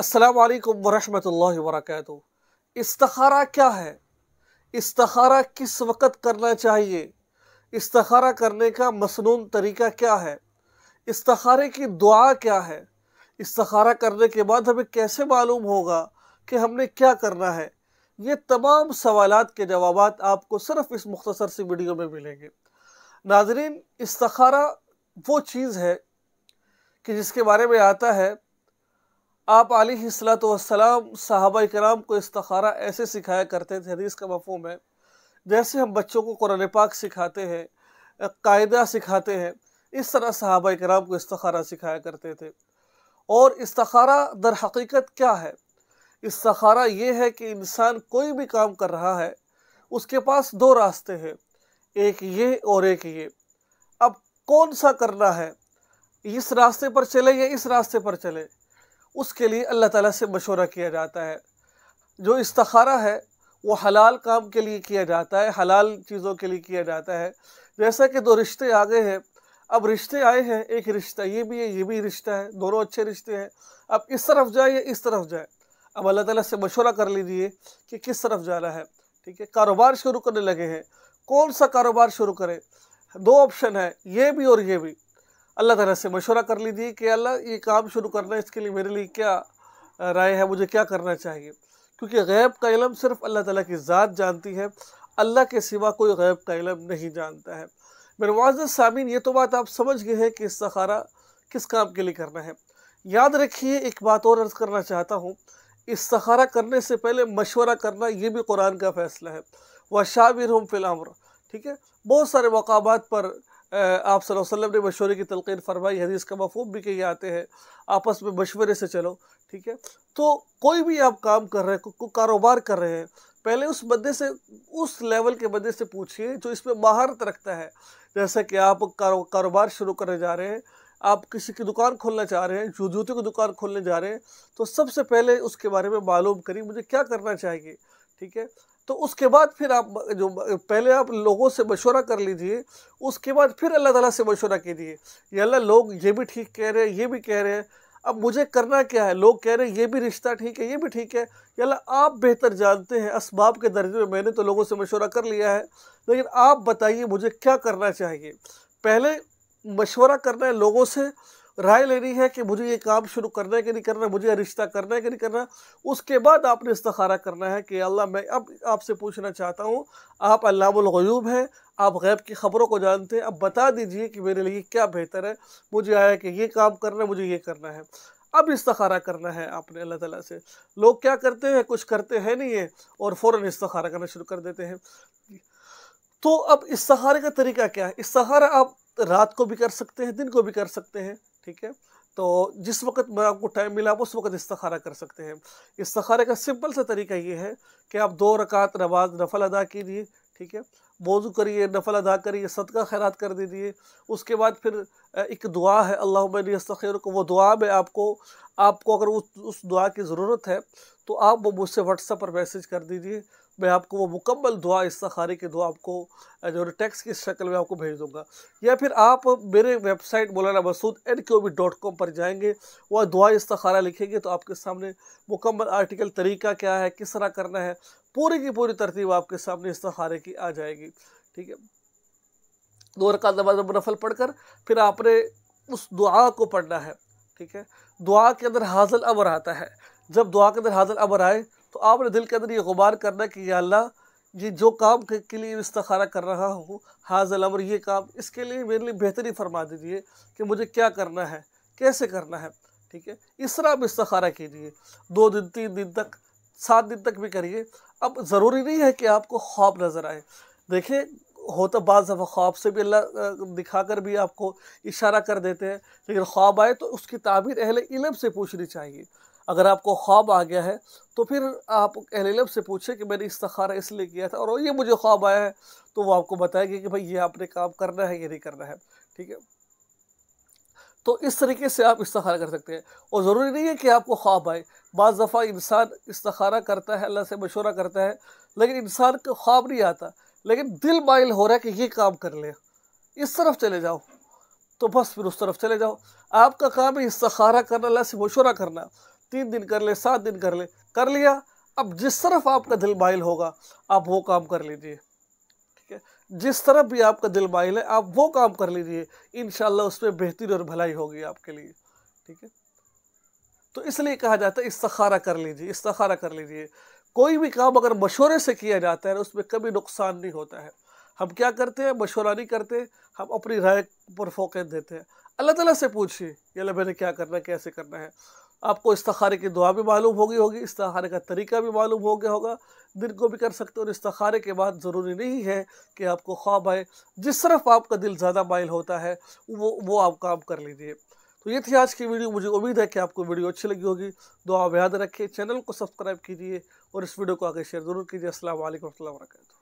असलकम वरहमल वरक इस्तारा क्या है इस्तारा किस वक़्त करना चाहिए इस्तारा करने का मसनून तरीका क्या है इस्तारे की दुआ क्या है इस्तारा करने के बाद हमें कैसे मालूम होगा कि हमने क्या करना है ये तमाम सवाल के जवाब आपको सिर्फ इस मुख्तसर सी वीडियो में मिलेंगे नाजरीन इस्तारा वो चीज़ है कि जिसके बारे में आता है आप आलतम साहबा कराम को इस्तारा ऐसे सिखाया करते थे हदीस का मफहम है जैसे हम बच्चों को कुरान पाक सिखाते हैं कायदा सिखाते हैं इस तरह साहबा कराम को इस्तारा सिखाया करते थे और इस्तारा दर हकीकत क्या है इस्तारा ये है कि इंसान कोई भी काम कर रहा है उसके पास दो रास्ते हैं एक ये और एक ये अब कौन सा करना है इस रास्ते पर चले या इस रास्ते पर चले उसके लिए अल्लाह ताला से मशवरा किया जाता है जो इस्तखारा है वो हलाल काम के लिए किया जाता है हलाल चीज़ों के लिए किया जाता है जैसा कि दो रिश्ते आ गए हैं अब रिश्ते आए हैं एक रिश्ता ये भी है ये भी रिश्ता है दोनों अच्छे रिश्ते हैं अब इस तरफ जाए या इस तरफ जाए अब अल्लाह ताला से मशवरा कर लीजिए कि किस तरफ जाना है ठीक है कारोबार शुरू करने लगे हैं कौन सा कारोबार शुरू करें दो ऑप्शन है ये भी और ये भी अल्लाह तला से मशवरा कर लीजिए कि अल्लाह ये काम शुरू करना इसके लिए मेरे लिए क्या राय है मुझे क्या करना चाहिए क्योंकि गैब का इलम सिर्फ अल्लाह ताली की ज़ात जानती है अल्लाह के सिवा कोई गैब का इलम नहीं जानता है मेरे वाज सामिन ये तो बात आप समझ गए हैं कि इस्तारा किस काम के लिए करना है याद रखिए एक बात और अर्ज़ करना चाहता हूँ इस्तारा करने से पहले मशवरा करना ये भी कुरान का फ़ैसला है व शाविर हम फिलमर ठीक है बहुत सारे मकाम पर आप वसल्लम ने मशवरे की तलकिन फरमाई हदीस का मफहम भी कहीं आते हैं आपस में मशवरे से चलो ठीक है तो कोई भी आप काम कर रहे हैं को कारोबार कर रहे हैं पहले उस बंदे से उस लेवल के बंदे से पूछिए जो इसमें महारत रखता है जैसे कि आप कारो, कारोबार शुरू करने जा रहे हैं आप किसी की दुकान खोलना चाह रहे हैं जू जूते की दुकान खोलने जा रहे हैं तो सबसे पहले उसके बारे में मालूम करिए मुझे क्या करना चाहिए ठीक है तो उसके बाद फिर आप जो पहले आप लोगों से मशवरा कर लीजिए उसके बाद फिर अल्लाह ताला से मशवरा कीजिए ये अल्लाह लोग ये भी ठीक कह रहे हैं ये भी कह रहे हैं अब मुझे करना क्या है लोग कह रहे हैं ये भी रिश्ता ठीक है ये भी ठीक है या अल्लाह आप बेहतर जानते हैं इसबाब के दर्जे में मैंने तो लोगों से मशवरा कर लिया है लेकिन आप बताइए मुझे क्या करना चाहिए पहले मशवरा करना है लोगों से राय लेनी है कि मुझे ये काम शुरू करना है कि नहीं करना मुझे रिश्ता करना है कि नहीं करना उसके बाद आपने इस्तारा करना है कि अल्लाह मैं अब आपसे पूछना चाहता हूँ आप अल्लामयूब हैं आप गैब की ख़बरों को जानते हैं अब बता दीजिए कि मेरे लिए क्या बेहतर है मुझे आया कि ये काम करना है मुझे ये करना है अब इस्तारा करना है आपने अल्लाह तला से लोग क्या करते हैं कुछ करते हैं नहीं है और फ़ौर इस्तारा करना शुरू कर देते हैं तो अब इस्तारे का तरीका क्या है इस्तारा आप रात को भी कर सकते हैं दिन को भी कर सकते हैं ठीक है तो जिस वक्त मैं आपको टाइम मिला आप उस वक्त इस्तखारा कर सकते हैं इस्तारे का सिंपल सा तरीका ये है कि आप दो रकात रवाज़ नफल अदा कीजिए ठीक है मौजू करिए नफल अदा करिए सदका खैरात कर दीजिए उसके बाद फिर एक दुआ है अल्लाह को वो दुआ में आपको आपको अगर उस उस दुआ की ज़रूरत है तो आप वो मुझसे व्हाट्सएप पर मैसेज कर दीजिए मैं आपको वो मुकम्मल दुआ इस्तारी की दुआ आपको जो है टैक्स की शक्ल में आपको भेज दूंगा या फिर आप मेरे वेबसाइट मौलाना मसूद एन के ओ बी डॉट कॉम पर जाएंगे वह दुआ इस्तारा लिखेंगे तो आपके सामने मुकम्मल आर्टिकल तरीका क्या है किस तरह करना है पूरी की पूरी तरतीब आपके सामने इस्तारे की आ जाएगी ठीक है दो रकात नमाज में नफल पढ़कर फिर आपने उस दुआ को पढ़ना है ठीक है दुआ के अंदर हाजल अमर आता है जब दुआ के अंदर हाजल अमर आए तो आपने दिल के अंदर ये गुबार करना कि या अल्लाह ये जो काम के, के लिए इस्तारा कर रहा हूँ हाजल अमर ये काम इसके लिए मेरे लिए बेहतरी फरमा दीजिए कि मुझे क्या करना है कैसे करना है ठीक है इस तरह आप इस्तारा कीजिए दो दिन तीन दिन तक सात दिन तक भी करिए अब ज़रूरी नहीं है कि आपको ख्वाब नज़र आए देखिए होता तो बाज़ दफ़ा ख्वाब से भी अल्लाह दिखा कर भी आपको इशारा कर देते हैं लेकिन ख्वाब आए तो उसकी ताबीर अहल इलम से पूछनी चाहिए अगर आपको ख्वाब आ गया है तो फिर आप इलम से पूछें कि मैंने इस्तारा इसलिए किया था और ये मुझे ख्वाब आया है तो वो आपको बताएगी कि भाई ये आपने काम करना है ये नहीं करना है ठीक है तो इस तरीके से आप इस्तारा कर सकते हैं और ज़रूरी नहीं है कि आपको ख्वाब आए बज़ दफ़ा इंसान इस्तारा करता है अल्लाह से मशवरा करता है लेकिन इंसान को ख्वाब नहीं आता लेकिन दिल माइल हो रहा है कि ये काम कर ले इस तरफ चले जाओ तो बस फिर उस तरफ चले जाओ आपका काम है इस्तारा करना अल्लाह से मशवरा करना तीन दिन कर ले सात दिन कर ले कर लिया अब जिस तरफ आपका दिल माइल होगा आप वो काम कर लीजिए जिस तरफ भी आपका दिल माइल है आप वो काम कर लीजिए इन पर बेहतरी और भलाई होगी आपके लिए ठीक है तो इसलिए कहा जाता है इस्तारा कर लीजिए इस्तारा कर लीजिए कोई भी काम अगर मशवरे से किया जाता है उसमें कभी नुकसान नहीं होता है हम क्या करते हैं मशवरा नहीं करते हम अपनी राय पर फोकस देते हैं अल्लाह तला से पूछिए ये मैंने क्या करना है कैसे करना है आपको इस्तारे की दुआ भी मालूम होगी होगी इस्तारे का तरीका भी मालूम हो गया होगा दिन को भी कर सकते हो और इस्तारे के बाद ज़रूरी नहीं है कि आपको ख्वाब आए जिस तरफ आपका दिल ज़्यादा माइल होता है वो वो आप काम कर लीजिए तो ये थी आज की वीडियो मुझे उम्मीद है कि आपको वीडियो अच्छी लगी होगी दुआ याद रखिए चैनल को सब्सक्राइब कीजिए और इस वीडियो को आगे शेयर ज़रूर कीजिए असल वरक